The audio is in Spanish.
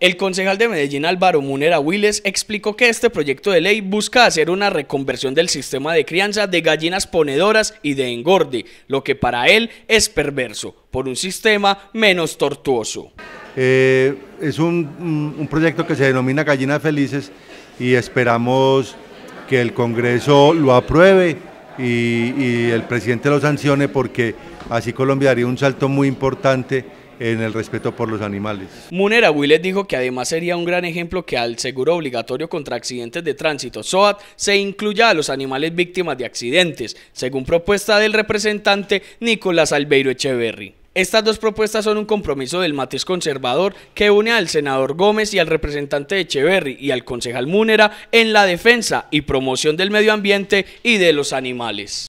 El concejal de Medellín Álvaro Munera Willes explicó que este proyecto de ley busca hacer una reconversión del sistema de crianza de gallinas ponedoras y de engorde, lo que para él es perverso, por un sistema menos tortuoso. Eh, es un proyecto que se denomina Gallinas Felices y esperamos que el Congreso lo apruebe y, el presidente lo sancione porque así Colombia haría un salto muy importante en el respeto por los animales. Munera Willet dijo que además sería un gran ejemplo que al seguro obligatorio contra accidentes de tránsito SOAT se incluya a los animales víctimas de accidentes, según propuesta del representante Nicolás Albeiro Echeverry. Estas dos propuestas son un compromiso del matiz conservador que une al senador Gómez y al representante Echeverry y al concejal Múnera en la defensa y promoción del medio ambiente y de los animales.